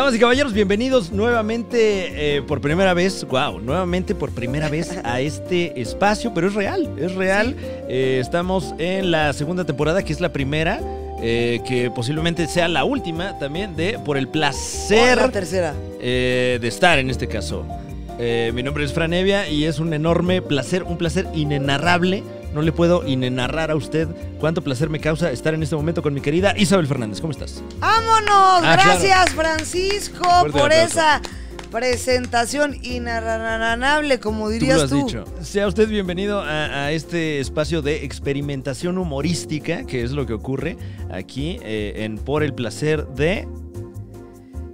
Damas y caballeros, bienvenidos nuevamente eh, por primera vez, wow, nuevamente por primera vez a este espacio, pero es real, es real. Eh, estamos en la segunda temporada, que es la primera. Eh, que posiblemente sea la última también de por el placer la tercera. de estar en este caso. mi nombre es Franevia y es un enorme placer, un placer inenarrable no le puedo inenarrar a usted cuánto placer me causa estar en este momento con mi querida Isabel Fernández. ¿Cómo estás? ¡Vámonos! Ah, Gracias, Francisco, por esa presentación inarranable, como dirías tú. Lo has dicho. Sea usted bienvenido a, este espacio de experimentación humorística, que es lo que ocurre aquí eh, en Por el placer de.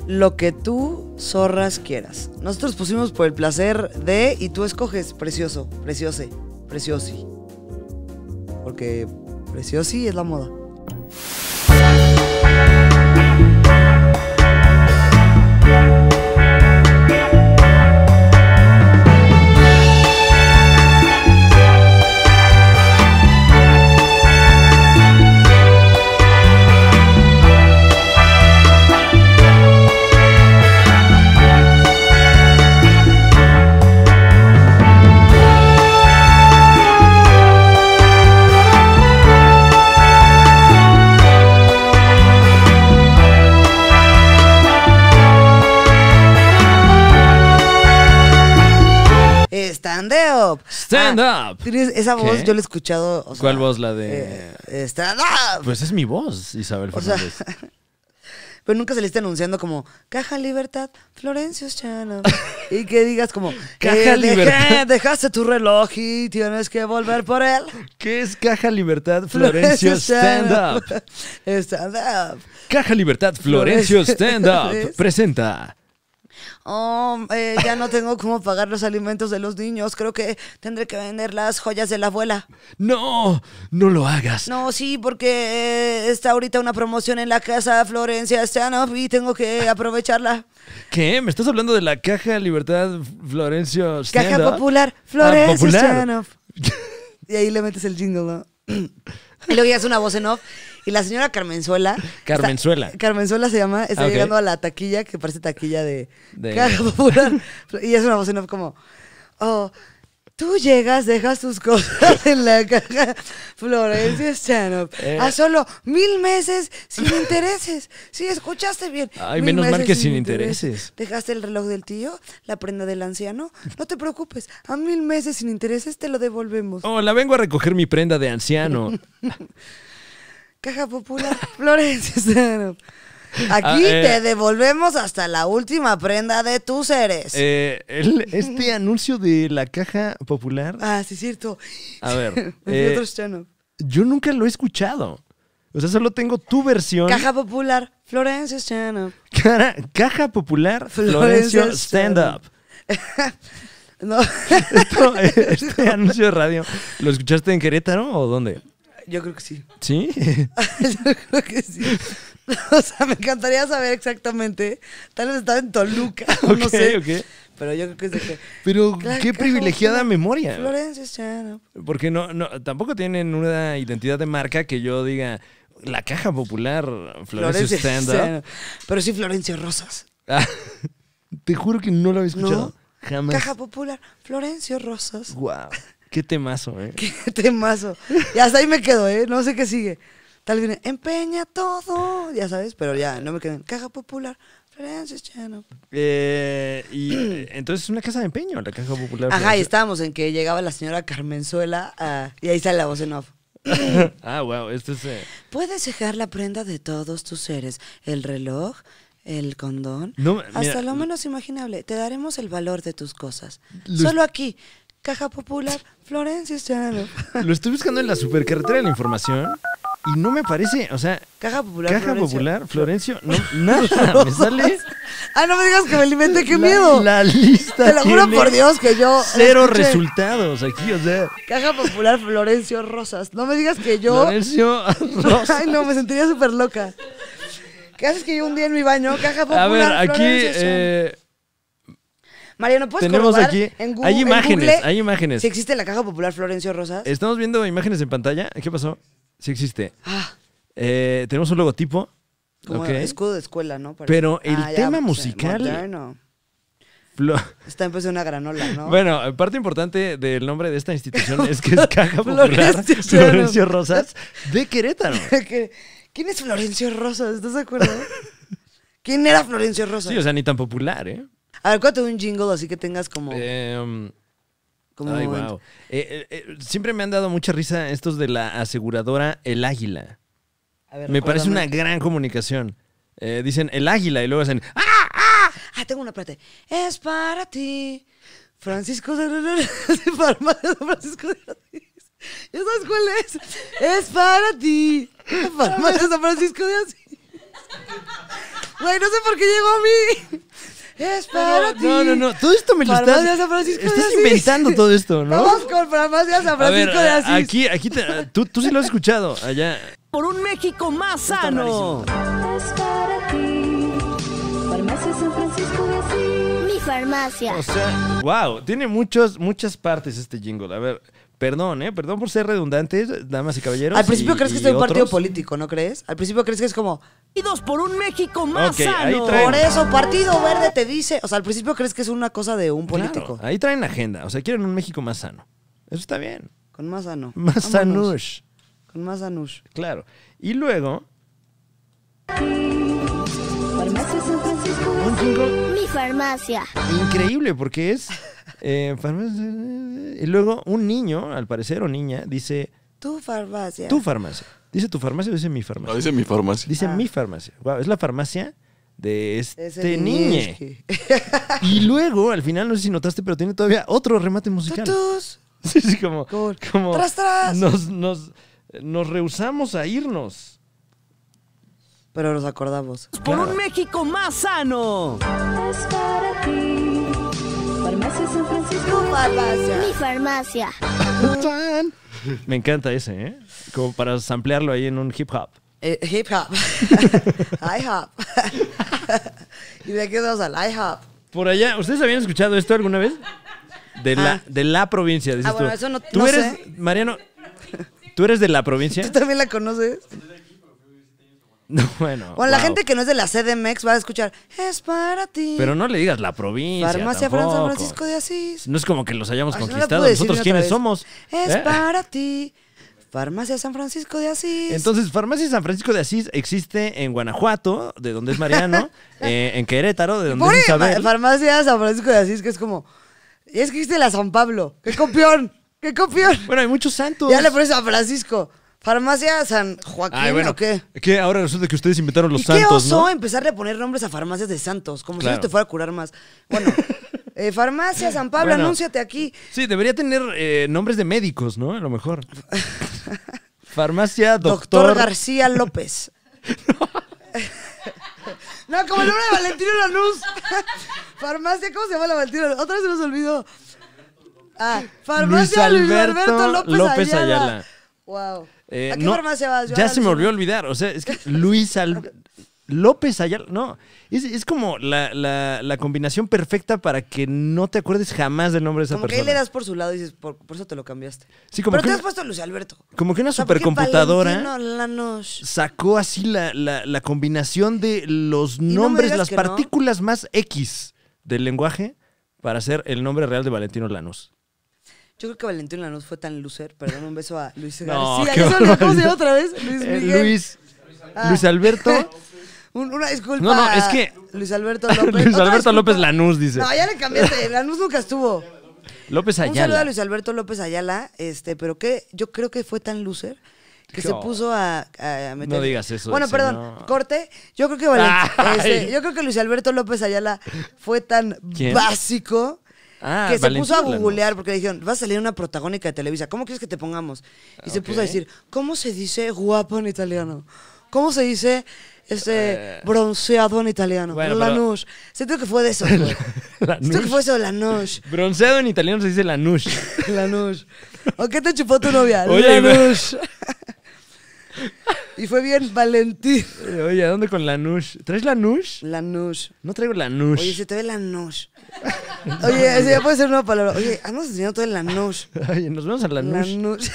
Lo que tú, zorras, quieras. Nosotros pusimos por el placer de y tú escoges precioso, preciose, preciosi que precioso sí es la moda. Stand up. Ah, esa voz yo la he escuchado. ¿Cuál voz? La de. Eh, eh, stand up. Pues es mi voz, Isabel Fernández. pero nunca se le está anunciando como Caja Libertad, Florencio Chano. y que digas como Caja eh, Libertad. dejaste tu reloj y tienes que volver por él. ¿Qué es Caja Libertad, Florencio, Stand Up? Stand Up. Caja Libertad, Florencio Stand Up presenta oh, eh, ya no tengo cómo pagar los alimentos de los niños, creo que tendré que vender las joyas de la abuela. No, no lo hagas. No, sí, porque eh, está ahorita una promoción en la casa Florencia Stanoff este y tengo que aprovecharla. ¿Qué? ¿Me estás hablando de la caja Libertad Florencio Stanoff? Caja Popular ah, Florencia y ahí le metes el jingle, ¿no? Y luego ya es una voz en off. Y la señora Carmenzuela. Carmenzuela. Carmenzuela se llama. Está ah, llegando a la taquilla, que parece taquilla de, de... y es una voz en off como. Oh, Tú llegas, dejas tus cosas en la caja Florencia Chanop. Eh. A solo mil meses sin intereses. Sí, escuchaste bien. Ay, menos mal que sin intereses. Dejaste el reloj del tío, la prenda del anciano. No te preocupes, a mil meses sin intereses te lo devolvemos. Oh, la vengo a recoger mi prenda de anciano. caja popular, Florencia Chanop. Aquí ah, eh, te devolvemos hasta la última prenda de tus seres. Eh, este anuncio de la caja popular. Ah, sí, es cierto. A ver. Eh, yo nunca lo he escuchado. O sea, solo tengo tu versión. Caja popular, Florencio Stand caja popular, Florencio, Stand Up. no. este anuncio de radio, ¿lo escuchaste en Querétaro o dónde? Yo creo que sí. ¿Sí? Yo creo que sí. o sea, me encantaría saber exactamente. Tal vez estaba en Toluca, O no sé. qué Pero yo creo que es de que. Pero oh, qué privilegiada memoria. Florencia Chano. Porque no, no, tampoco tienen una identidad de marca que yo diga la caja popular Florencio, Florencio Pero sí Florencio Rosas. Ah, te juro que no lo había escuchado. Jamás. Caja popular, Florencio Rosas. Wow. Qué temazo, eh. Qué temazo. Y hasta ahí me quedo, eh. No sé qué sigue. Tal vez empeña todo, ya sabes, pero ya, no me quedan. Caja popular, Florencia Chanop. Eh, y eh, entonces es una casa de empeño, la caja popular. Ajá, ahí en que llegaba la señora Carmenzuela ah, y ahí sale la voz en off. ah, wow, esto es. Eh, Puedes dejar la prenda de todos tus seres, el reloj, el condón, hasta lo menos imaginable. Te daremos el valor de tus cosas. Solo aquí, Caja Popular, Florencia Chanop. Lo estoy buscando en la supercarretera de la información. Y no me parece, o sea. Caja Popular. Caja Florencio. Popular, Florencio, no, nada, me sale. Ah, no me digas que me alimenté, qué miedo. La lista. Te lo juro por Dios que yo. Cero resultados aquí, o sea. Caja Popular Florencio Rosas. No me digas que yo. Florencio Rosas. Ay, no, me sentiría súper loca. ¿Qué haces que yo un día en mi baño, Caja Popular? A ver, aquí. Eh, ¿puedes Tenemos aquí, en Google, Hay imágenes, hay imágenes. Si existe la Caja Popular Florencio Rosas. Estamos viendo imágenes en pantalla. ¿Qué pasó? Sí existe. Ah. Eh, tenemos un logotipo. Como escudo de escuela, ¿no? Pero el ah, tema pues, musical. Está en una granola, ¿no? Bueno, parte importante del nombre de esta institución es que es Caja Popular Florencio, Rosas de Querétaro. ¿Quién es Florencio Rosas? ¿Estás de acuerdo? ¿Quién era Florencio Rosas? Sí, o sea, ni tan popular, ¿eh? A ver, cuéntame un jingle así que tengas como... Eh, eh, eh, eh, siempre me han dado mucha risa estos de la aseguradora El Águila. me parece una gran comunicación. dicen El Águila y luego hacen ¡Ah! ¡Ah! Ah, tengo una, parte Es para ti, Francisco de... Francisco de... ¿Ya sabes cuál es? Es para ti. Francisco de Güey, no sé por qué llegó a mí es para ti. No, no, no, todo esto me lo estás... inventando todo esto, ¿no? Vamos con farmacia San Francisco de Asís. Aquí, aquí, tú, tú sí lo has escuchado, allá. Por un México más sano. Es para ti, farmacia San Francisco de Asís. Mi farmacia. O sea, wow, tiene muchos, muchas partes este jingle. A ver, Perdón, ¿eh? Perdón por ser redundantes, damas y caballeros. Al principio crees que es un partido político, ¿no crees? Al principio crees que es como... Y por un México más sano. Por eso, Partido Verde te dice... O sea, al principio crees que es una cosa de un político. ahí traen agenda. O sea, quieren un México más sano. Eso está bien. Con más sano. Más sanush. Con más sanush. Claro. Y luego... Farmacia San Francisco. Mi farmacia. Increíble, porque es... Eh, y luego un niño, al parecer, o niña, dice... Tu farmacia. Tu farmacia. ¿Dice tu farmacia o dice mi farmacia? No, dice mi farmacia. Dice mi ah. farmacia. es la farmacia de este niño. y luego, al final, no sé si notaste, pero tiene todavía otro remate musical. Sí, sí, como... ¡Tras, Nos, rehusamos a irnos. Pero nos acordamos. Por un México más sano. Es para ti. San Francisco Mi farmacia. Me encanta ese, ¿eh? Como para ampliarlo ahí en un hip hop. Eh, hip hop. I y de qué al IHOP Por allá, ¿ustedes habían escuchado esto alguna vez? De la, ah. de la provincia, ah, bueno, Eso no, eres, sé. Mariano, ¿tú eres de la provincia? ¿Tú también la conoces? bueno. con la gente que no es de la CDMX va a escuchar, es para ti. Pero no le digas la provincia. Farmacia San Francisco de Asís. No es como que los hayamos conquistado. Nosotros quiénes somos. Es ¿eh? para ti. Farmacia San Francisco de Asís. Entonces, Farmacia San Francisco de Asís existe en Guanajuato, de donde es Mariano, eh, eh, en Querétaro, de donde es Isabel. Farmacia San Francisco de Asís, que es como, Es que existe la San Pablo. ¡Qué copión! ¡Qué copión! Bueno, hay muchos santos. Ya le pones a Francisco. Farmacia San Joaquín, ¿o qué? Que ahora resulta que ustedes inventaron los ¿Y santos, qué oso empezar empezarle a poner nombres a farmacias de santos, como si no te fuera a curar más. Bueno, eh, farmacia San Pablo, anúnciate aquí. Sí, debería tener eh, nombres de médicos, ¿no? A lo mejor. farmacia Doctor... Doctor García López. no. como el nombre de Valentino Lanús. farmacia, ¿cómo se llama la Valentino? Otra vez se nos olvidó. Ah, farmacia Luis Alberto, López, Ayala. Wow. Eh, ya se me olvidó olvidar. O sea, es que Luis López Ayala. No, es, es como la, combinación perfecta para que no te acuerdes jamás del nombre de esa persona. Como que le das por su lado y dices, por, eso te lo cambiaste. Sí, como Pero que te has puesto Luis Alberto. Como que una supercomputadora sacó así la, combinación de los nombres, las partículas más X del lenguaje para hacer el nombre real de Valentino Lanús. Yo creo que Valentín Lanús fue tan loser. Perdón, un beso a Luis García. ¿Eso ¿Cómo se otra vez? Eh, Luis Miguel. Luis, Luis ah. Alberto. Una disculpa. No, no, es que. Luis Alberto López. Luis Alberto López Lanús, dice. No, ya le cambiaste. Lanús nunca estuvo. López Ayala. Un saludo a Luis Alberto López Ayala. Este, pero que yo creo que fue tan lucer que se puso a, meter. No digas eso. Bueno, perdón, corte. Yo creo que Valentín, este, yo creo que Luis Alberto López Ayala fue tan básico Ah, que se puso a googlear porque le dijeron, va a salir una protagónica de Televisa, ¿cómo quieres que te pongamos? Y se ah, puso a decir, ¿cómo se dice guapo en italiano? ¿Cómo se dice este bronceado en italiano? Bueno, la pero... que fue de eso. Siento que fue eso, la nush Bronceado en italiano se dice la nush la nush ¿O qué te chupó tu novia? Oye, la Y fue bien Valentín. Oye, ¿a dónde con la nush? ¿Traes la nush? La nush. No traigo la nush. Oye, se te ve nush. Oye, ya puede ser una palabra. Oye, hemos enseñado todo la nush. Oye, nos vemos Nush. La nush.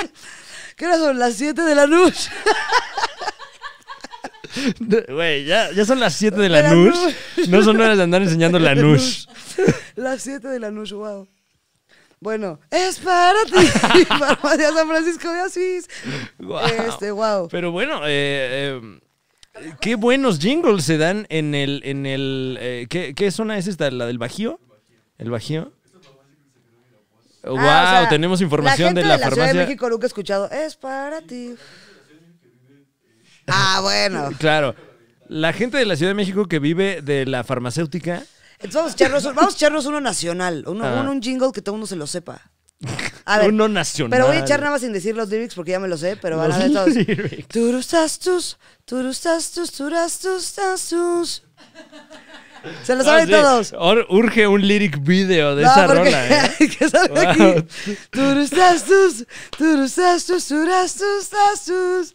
¿Qué hora son? Las siete de la nush? Güey, ya, ya, son las siete de la, nush. No son horas de andar enseñando la nush. Las siete de la nush, wow. Bueno, es para ti, farmacia San Francisco de Asís. Este, wow. Pero bueno, eh, eh, qué buenos jingles se dan en el, en el, eh, ¿qué, zona es esta? ¿La del Bajío? ¿El Bajío? Ah, guau, wow, o tenemos información la gente de la, de la Ciudad de México nunca he escuchado. Es para ti. Ah, bueno. Claro. La gente de la Ciudad de México que vive de la farmacéutica entonces vamos a echarnos, vamos uno nacional, ah. uno, un jingle que todo el mundo se lo sepa. A ver, uno nacional. Pero voy a echar nada más sin decir los lyrics porque ya me lo sé, pero a todos. Turustastus, Se lo saben ah, todos. urge un lyric video de esa porque... rola. ¿eh? ¿Qué tus wow. aquí? Turustastus, turustastus, turastustastus.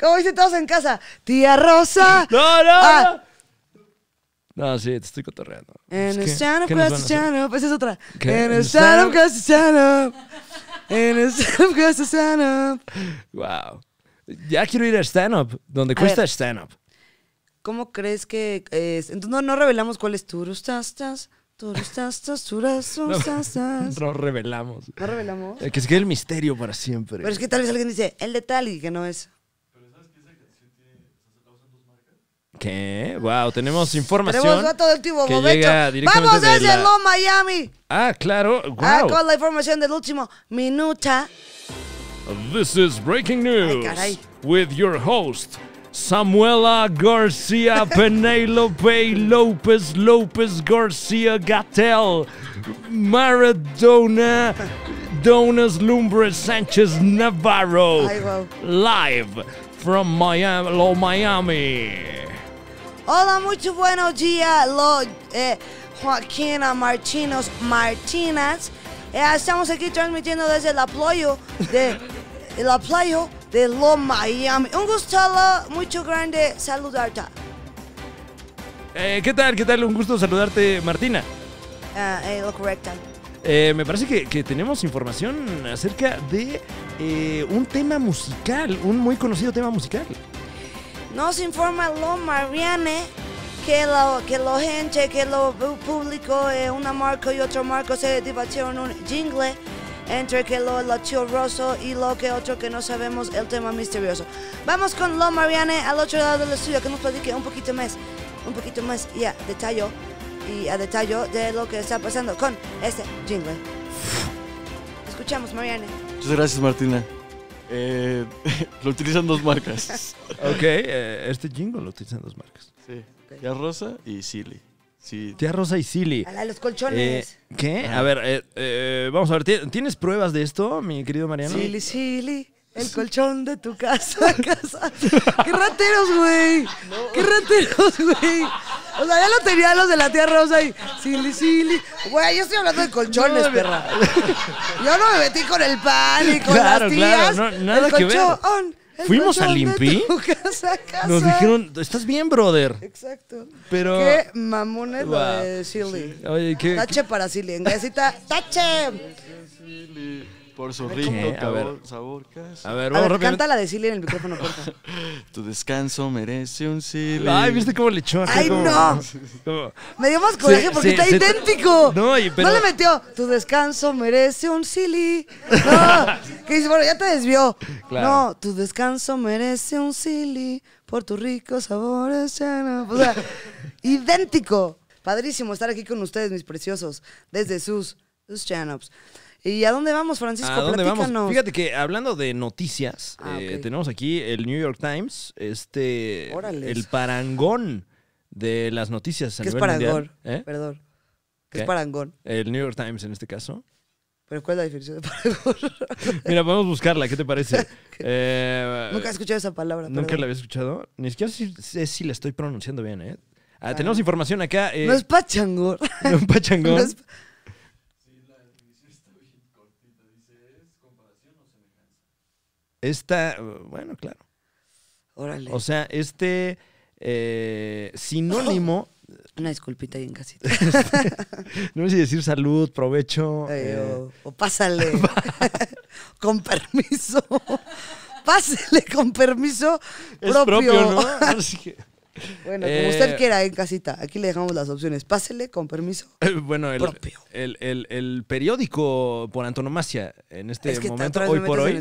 Como dicen todos en casa. Tía Rosa. No, no. Ah, no, sí, te estoy cotorreando. En el stand-up, class stand-up. Esa es otra. En el stand-up, class stand-up. En el stand-up, class stand-up. Wow. Ya quiero ir a stand-up, donde cuesta stand-up. ¿Cómo crees que es? Entonces, no, no revelamos cuál es tu Tastas. No revelamos. No revelamos. Eh, que se quede el misterio para siempre. Pero es que tal vez alguien dice, el de tal y que no es. ¿Qué? Wow, tenemos información. que Llega Vamos desde de Miami. Ah, claro. Ah, con la información del último minuto This is breaking news. Ay, with your host, Samuela García Penelope López López García Gatel Maradona Donas Lumbres Sánchez Navarro live from Miami, Lo Miami. Hola, mucho buenos días, lo, eh, Joaquina Martínez Martínez. Eh, estamos aquí transmitiendo desde la playa de la de Lo Miami. Un gusto mucho grande saludarte. Eh, ¿Qué tal? ¿Qué tal? Un gusto saludarte, Martina. Ah, lo correcto. me parece que, tenemos información acerca de un tema musical, un muy conocido tema musical. Nos informa lo Marianne que la, que lo gente, que lo público, eh, una marco y otro marco se debatieron un jingle entre que lo tío roso y lo que otro que no sabemos el tema misterioso. Vamos con lo Marianne al otro lado del estudio que nos platique un poquito más, un poquito más y a detalle y a detalle de lo que está pasando con este jingle. Escuchamos Marianne. Muchas gracias Martina. Eh, lo utilizan dos marcas. ok, eh, este jingle lo utilizan dos marcas. Sí. Tía Rosa y Silly. Sí. Tía Rosa y Silly. A los colchones. Eh, ¿Qué? A ver, eh, vamos a ver, ¿tienes pruebas de esto, mi querido Mariano? Silly, Silly. El colchón de tu casa, casa. ¡Qué rateros, güey! ¡Qué rateros, güey! O sea, ya lo tenían los de la tía Rosa y Silly, Silly. Güey, yo estoy hablando de colchones, perra. Yo no me metí con el pan y con las tías. Claro, nada el que ver. Fuimos a Limpi. Nos dijeron, estás bien, brother. Exacto. Pero. Qué mamón de Silly. Oye, ¿qué? Tache para Silly. En tache. Por su rico sabor, sabor casi. A ver, vamos a la de Silly en el micrófono, porfa. tu descanso merece un Silly. Ay, ¿viste cómo le echó? ¡Ay, no! Me dio más coraje porque está idéntico. No, y, pero... no le metió. Tu descanso merece un silly. No, que dice, bueno, ya te desvió. Claro. No, tu descanso merece un silly por Rico sabor, sabores. O sea, idéntico. Padrísimo estar aquí con ustedes, mis preciosos, desde sus, sus channels. ¿Y a dónde vamos, Francisco? ¿A dónde vamos? Fíjate que hablando de noticias, ah, eh, tenemos aquí el New York Times, este, el parangón de las noticias. A ¿Qué es parangón? ¿eh? Perdón. ¿Qué, es parangón? El New York Times en este caso. ¿Pero cuál es la diferencia de parangón? Mira, podemos buscarla, ¿qué te parece? Eh, nunca he escuchado esa palabra. Nunca la había escuchado. Ni siquiera sé si, si la estoy pronunciando bien, ¿eh? Ah, tenemos información acá. Eh, no es pachangón. No es pachangón. Esta, eh, bueno, claro. Órale. O sea, este eh, sinónimo. una disculpita ahí en casita. no sé si decir salud, provecho. Eh. o, pásale. con permiso. pásale con permiso es propio. ¿no? Bueno, como usted quiera en casita, aquí le dejamos las opciones. Pásele con permiso. bueno, el, El, el, periódico por antonomasia en este es que momento, hoy por hoy.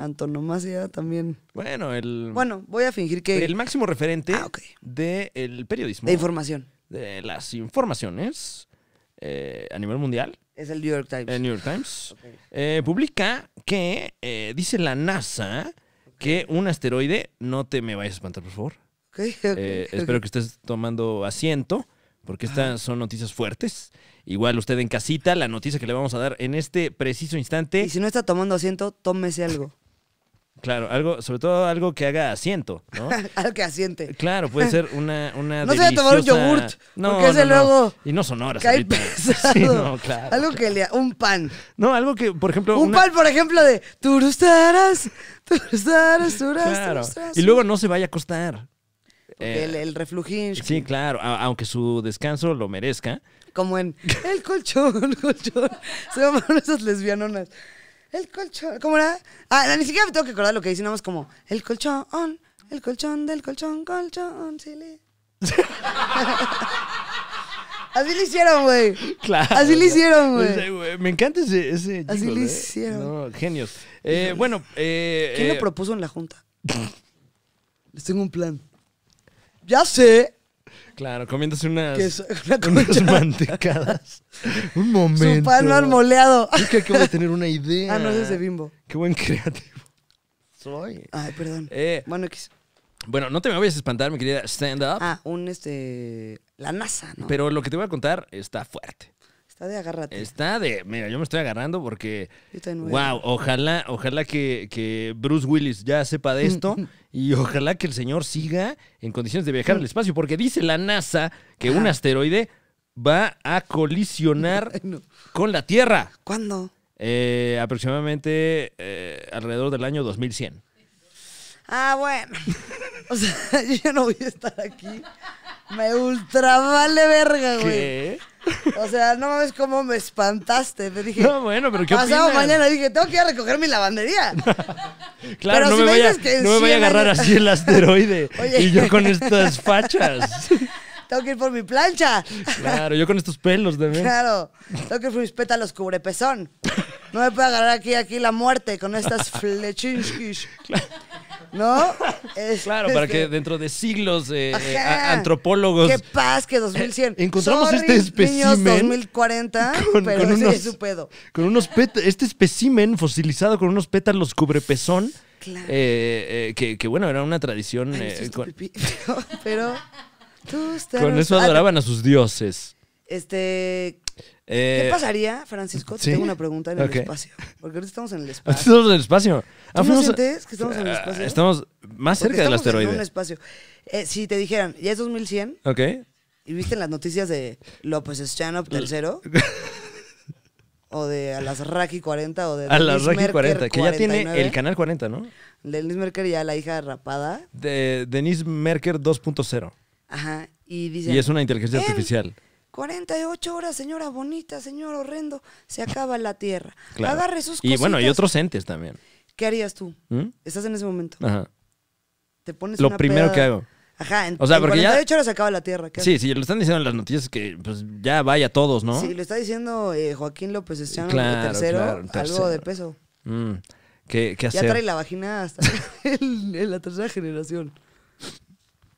Antonomasia también. Bueno, el. Bueno, voy a fingir que. El máximo referente ah, del periodismo. De información. De las informaciones eh, a nivel mundial. Es el New York Times. El New York Times. Eh, publica que eh, dice la NASA que un asteroide. No te me vayas a espantar, por favor. Espero que estés tomando asiento porque estas son noticias fuertes. Igual usted en casita, la noticia que le vamos a dar en este preciso instante. Y si no está tomando asiento, tómese algo. Claro, algo, sobre todo algo que haga asiento, ¿no? algo que asiente. Claro, puede ser una, una No se a tomar un yogurt, no, porque ese luego... Y no son horas Sí, no, claro. Algo que le... Un pan. No, algo que, por ejemplo... Un pan, por ejemplo, de... Turustaras, turustaras, turustaras, claro. Y luego no se vaya a acostar. Eh, el, el reflujín. Sí, claro, aunque su descanso lo merezca. Como en el colchón, colchón. Se llamaron esas lesbianonas. El colchón. ¿Cómo era? Ah, ni siquiera me tengo que acordar lo que dicen, nada más como el colchón, el colchón del colchón, colchón, Así lo hicieron, güey. Claro. Así lo hicieron, güey. Me encanta ese. ese Así lo ¿eh? hicieron. genios. Eh, bueno. Eh, ¿Quién lo propuso en la junta? Les tengo un plan ya sé. Claro, comiéndose unas, es mantecadas. Un momento. Su pan marmoleado. Es que acabo de tener una idea. Ah, no, es de bimbo. Qué buen creativo soy. Ay, perdón. Eh, bueno, X. Bueno, no te me vayas a espantar, mi querida stand-up. Ah, un este. La NASA, ¿no? Pero lo que te voy a contar está fuerte. Está de agárrate. Está de. Mira, yo me estoy agarrando porque. wow, ojalá, ojalá que, Bruce Willis ya sepa de esto mm, mm. y ojalá que el señor siga en condiciones de viajar al mm. espacio, porque dice la NASA que un asteroide va a colisionar con la Tierra. ¿Cuándo? Eh, aproximadamente eh, alrededor del año 2100. Ah, bueno. O sea, yo no voy a estar aquí. Me ultra vale verga, güey. ¿Qué? O sea, no mames cómo me espantaste. Te No, bueno, pero ¿qué Pasado mañana dije, tengo que ir a recoger mi lavandería. claro, no, me, voy a agarrar así el asteroide. Y yo con estas fachas. tengo que ir por mi plancha. Claro, yo con estos pelos de verga. Claro, tengo que ir por mis pétalos cubrepezón. No me puedo agarrar aquí, aquí la muerte con estas flechinskis. ¿No? Es, claro, para que este, dentro de siglos eh, eh, antropólogos. Qué paz que 2100. Eh, encontramos este espécimen Niños 2040, pero es su pedo. este espécimen fosilizado con unos pétalos cubrepezón. Claro. que, bueno, era una tradición. Pero, con eso ah, adoraban a sus dioses. Este, ¿Qué eh, pasaría, Francisco? Te tengo una pregunta en el espacio. Porque ahorita estamos en el espacio. Estamos en el espacio. ¿Tú ah, no que estamos en el ah, espacio? estamos más cerca del asteroide. En un espacio. Eh, si te dijeran, ya es 2100. Ok. ¿Y viste las noticias de López Schanop tercero? o de Alasraki 40 o de Alasraki 40, 40, que ya tiene el canal 40, ¿no? Denise Merker ya la hija rapada. De Denise Merker 2.0. Ajá, y dice Y es una inteligencia em, artificial. 48 horas, señora bonita, señor horrendo, se acaba la tierra. Agarre sus cositas. Y bueno, y otros entes también. ¿Qué harías tú? ¿Mm? Estás en ese momento. Ajá. Te pones Lo primero que hago. Ajá, en, o sea, 48 horas se acaba la tierra. sí, sí, lo están diciendo en las noticias que pues, ya vaya todos, ¿no? Sí, lo está diciendo eh, Joaquín López Echán, claro, tercero, algo de peso. Mm, ¿Qué, qué hacer? Ya trae la vagina hasta en la tercera generación.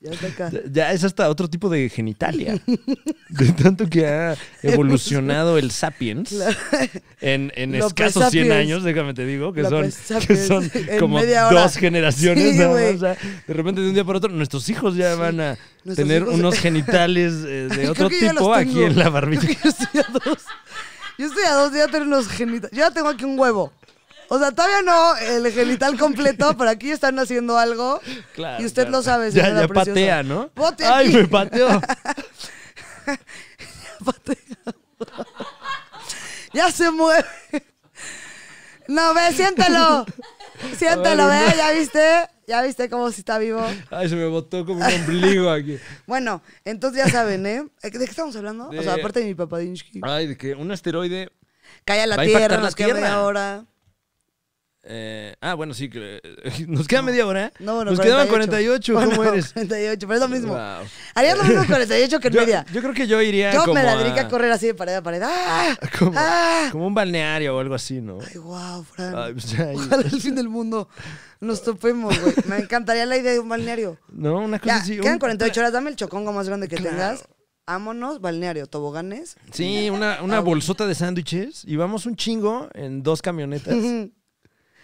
Ya está Ya, es hasta otro tipo de genitalia. de tanto que ha evolucionado el Sapiens en, en escasos 100 años, déjame te digo, que, son, como dos generaciones. de repente, de un día para otro, nuestros hijos ya van a tener unos genitales eh, de otro tipo aquí en la barbilla. Yo estoy a dos. Yo estoy a dos de tener los genitales. Yo ya tengo aquí un huevo. O sea, todavía no el genital completo, pero aquí están haciendo algo. Claro, y usted lo sabe, Ya, ya patea, ¿no? ¡Ay, me pateó! patea. ya se mueve. No, ve, siéntelo! Siéntelo, ve, ya viste. Ya viste cómo si está vivo. Ay, se me botó como un ombligo aquí. bueno, entonces ya saben, ¿eh? ¿De qué estamos hablando? O sea, aparte de mi papadinsky. Ay, de que un asteroide. Cae a la va Tierra, a la tierra. ahora. Eh, ah, bueno, sí. Eh, nos queda media hora. ¿eh? No, nos quedan quedaban 48. ¿Cómo eres? 48, pero es lo mismo. Harías lo mismo 48 que en media. Yo creo que yo iría. Yo me la a... a correr así de pared a pared. ¡Ah! ¡Ah! Como, un balneario o algo así, ¿no? Ay, wow, Fran. Ay, Ojalá pues, el fin del mundo nos topemos, güey. Me encantaría la idea de un balneario. No, una cosa así. Quedan 48 horas. Dame el chocongo más grande que tengas. Ámonos balneario, toboganes. Sí, una, una ah, bolsota de sándwiches y vamos un chingo en dos camionetas.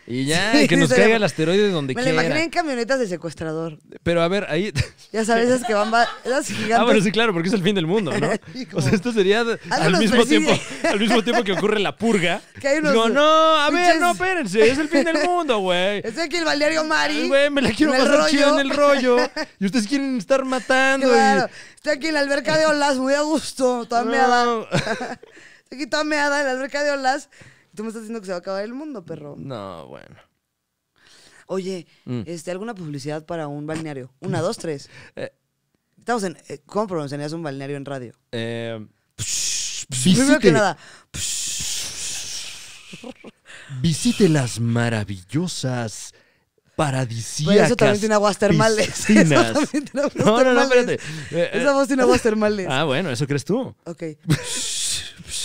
Y ya, que nos caiga el asteroide donde quiera. Me la imaginé en camionetas de secuestrador. Pero a ver, ahí. Ya sabes, esas que van. Esas gigantes. Ah, bueno, sí, claro, porque es el fin del mundo, ¿no? o sea, esto sería al mismo, tiempo, al mismo, tiempo, que ocurre la purga. Que hay Digo, no, a ver, no, espérense, es el fin del mundo, güey. Estoy aquí el Valerio Mari. Güey, me la quiero pasar chido en el rollo. Y ustedes quieren estar matando. Claro. Y... Estoy aquí en la alberca de olas, muy a gusto, toda meada. Estoy aquí toda meada en la alberca de olas. Tú me estás diciendo que se va a acabar el mundo, perro. No, bueno. Oye, mm. este, ¿alguna publicidad para un balneario? Una, dos, tres. Eh. Estamos en. Eh, ¿Cómo pronunciarías un balneario en radio? Eh, Primero que nada. visite las maravillosas paradisíacas. eso también tiene aguas termales. Eso también tiene no, No, no, espérate. Eh, Esa voz tiene aguas termales. Ah, bueno, eso crees tú. Ok.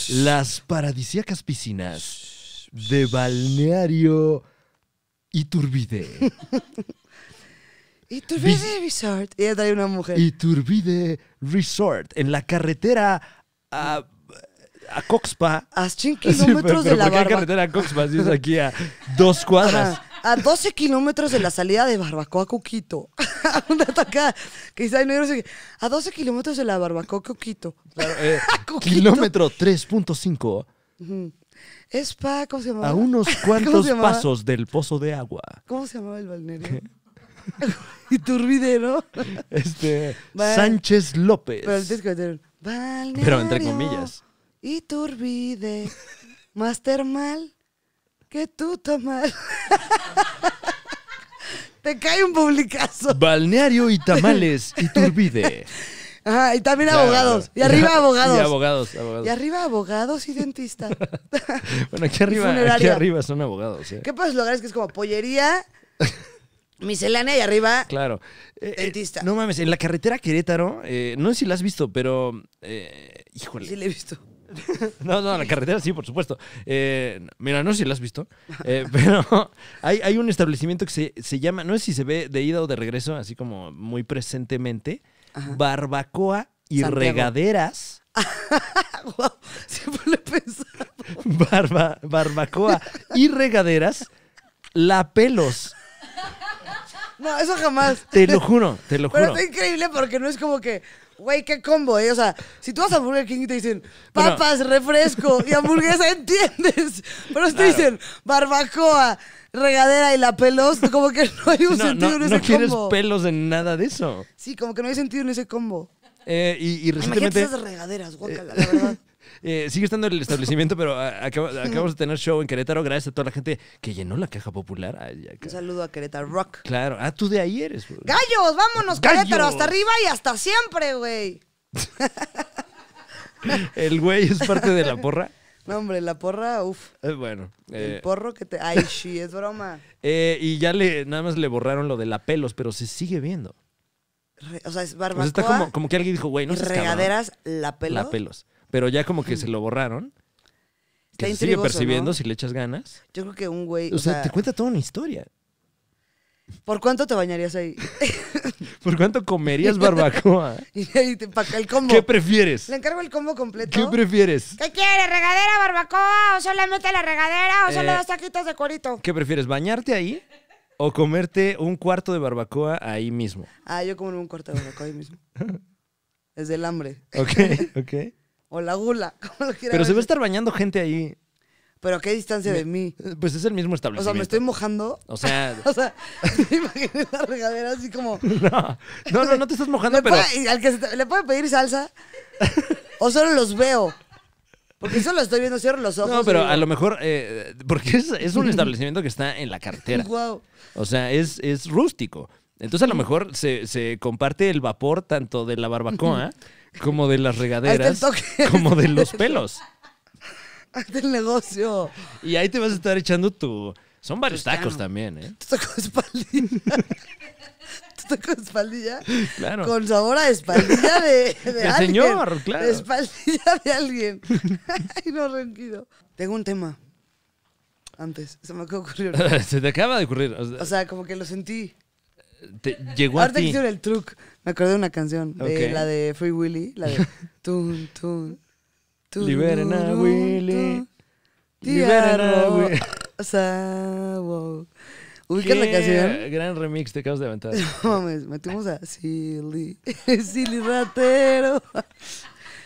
las paradisíacas piscinas de Balneario Iturbide. Iturbide Resort. Y hay una mujer. Iturbide Resort, en la carretera a, a Coxpa. A 100 kilómetros de la ¿Por carretera a Coxpa? Si es aquí a dos cuadras. A, 12 kilómetros de la salida de Barbacoa Coquito. acá A 12 kilómetros de la Barbacoa Coquito. Claro, eh, Coquito. Kilómetro 3.5. Uh es pa, ¿cómo se llamaba? A unos cuantos pasos del pozo de agua. ¿Cómo se llamaba el balneario? Iturbide, ¿no? Este, Sánchez López. Pero balneario, Pero entre comillas. Iturbide, más termal que tú tamal Te cae un publicazo. Balneario y tamales y turbide Ajá, y también abogados. Y arriba abogados. Y abogados, abogados. Y arriba abogados y dentista. bueno, aquí arriba, arriba son abogados. ¿eh? ¿Qué puedes lograr? Es que es como pollería, miscelánea y arriba. Claro. Eh, eh, dentista. no mames, en la carretera Querétaro, no sé si la has visto, pero. híjole. Sí, la he visto. No, no, la carretera sí, por supuesto. mira, no sé si la has visto, pero hay, hay, un establecimiento que se, se, llama, no sé si se ve de ida o de regreso, así como muy presentemente, barbacoa y regaderas. Barba, barbacoa y regaderas, la pelos. No, eso jamás. Te lo juro, te lo juro. Pero está increíble porque no es como que Güey, qué combo, ¿eh? O sea, si tú vas a Burger King y te dicen papas, refresco y hamburguesa, entiendes. Pero si te dicen barbacoa, regadera y la pelos, como que no hay un sentido en ese combo. No quieres pelos en nada de eso. Sí, como que no hay sentido en ese combo. Eh, y, y, recientemente. Imagínate esas regaderas, guacala, eh, la verdad. Eh, sigue estando en el establecimiento, pero ah, acabamos de tener show en Querétaro. Gracias a toda la gente que llenó la caja popular. Un saludo a Querétaro Rock. Claro. Ah, tú de ahí eres. Gallos, vámonos, Querétaro, hasta arriba y hasta siempre, güey. el güey es parte de la porra. No, hombre, la porra, uff. Eh, bueno. el eh, porro que te. Ay, sí, es broma. y ya le, nada más le borraron lo de la pelos, pero se sigue viendo. o sea, es barbacoa. está como, que alguien dijo, güey, no sé. regaderas, la pelos. La pelos. Pero ya como que se lo borraron. Que sigue percibiendo si le echas ganas. Yo creo que un güey. O, sea, te cuenta toda una historia. ¿Por cuánto te bañarías ahí? ¿Por cuánto comerías barbacoa? y te el combo. ¿Qué prefieres? Le encargo el combo completo. ¿Qué prefieres? ¿Qué quieres? ¿Regadera, barbacoa? ¿O solamente la regadera? ¿O solo eh, dos taquitos de cuerito? ¿Qué prefieres? ¿Bañarte ahí? ¿O comerte un cuarto de barbacoa ahí mismo? Ah, yo como un cuarto de barbacoa ahí mismo. es del hambre. Ok, ok. O la gula, como lo Pero se va a estar bañando gente ahí. Pero a qué distancia de mí. Pues es el mismo establecimiento. O sea, me estoy mojando. O sea, O sea, me la regadera así como. no, no, no, te estás mojando, pero al que ¿Le puede pedir salsa? ¿O solo los veo? Porque solo estoy viendo, cierro los ojos. No, pero a lo mejor, eh, porque es, un establecimiento que está en la cartera. Wow. O sea, es, es rústico. Entonces a lo mejor se, se comparte el vapor tanto de la barbacoa como de las regaderas, como de los pelos. Hasta el negocio. Y ahí te vas a estar echando tu. Son varios tacos también, ¿eh? Tu taco de espaldilla. tu taco espaldilla. Claro. Con sabor a espaldilla de, de, El señor, claro. De espaldilla de alguien. Y no, renquido. Tengo un tema. Antes, se me acaba de ocurrir. se te acaba de ocurrir. O sea, como que lo sentí te, llegó a ti. el truco Me acordé de una canción, la de Free Willy, la de tun, tun, tun, Liberen a Willy. Liberen a Willy. O sea, la canción? Gran remix te acabas de aventar. No mames, metimos a Silly. Silly ratero.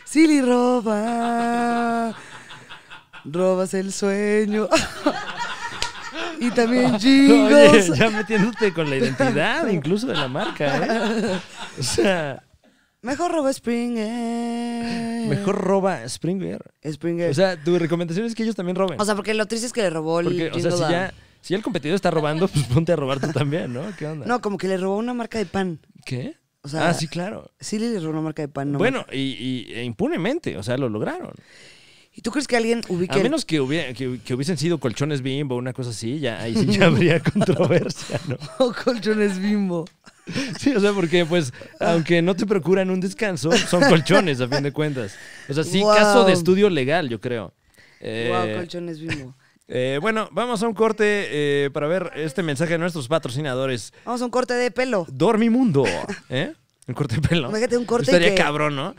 Silly roba. Robas el sueño. Y también jingles. ya metiéndote con la identidad, incluso de la marca, ¿eh? O sea. Mejor roba Springer. Mejor roba Springer. Springer. O sea, tu recomendación es que ellos también roben. O sea, porque lo triste es que le robó el porque, o sea, si ya, el competidor está robando, pues ponte a robar tú también, ¿no? ¿Qué onda? No, como que le robó una marca de pan. ¿Qué? O sea, ah, sí, claro. Sí le robó una marca de pan. No bueno, y, e impunemente, o sea, lo lograron. ¿Y tú crees que alguien ubique? A menos que, hubiera, que, hubiesen sido colchones bimbo, una cosa así, ya, ahí sí ya habría controversia, ¿no? o colchones bimbo. Sí, o sea, porque pues, aunque no te procuran un descanso, son colchones a fin de cuentas. O sea, sí, caso de estudio legal, yo creo. wow, eh, colchones bimbo. Eh, bueno, vamos a un corte eh, para ver este mensaje de nuestros patrocinadores. Vamos a un corte de pelo. Dormimundo, ¿eh? Un corte de pelo. Imagínate un corte Estaría cabrón, ¿no?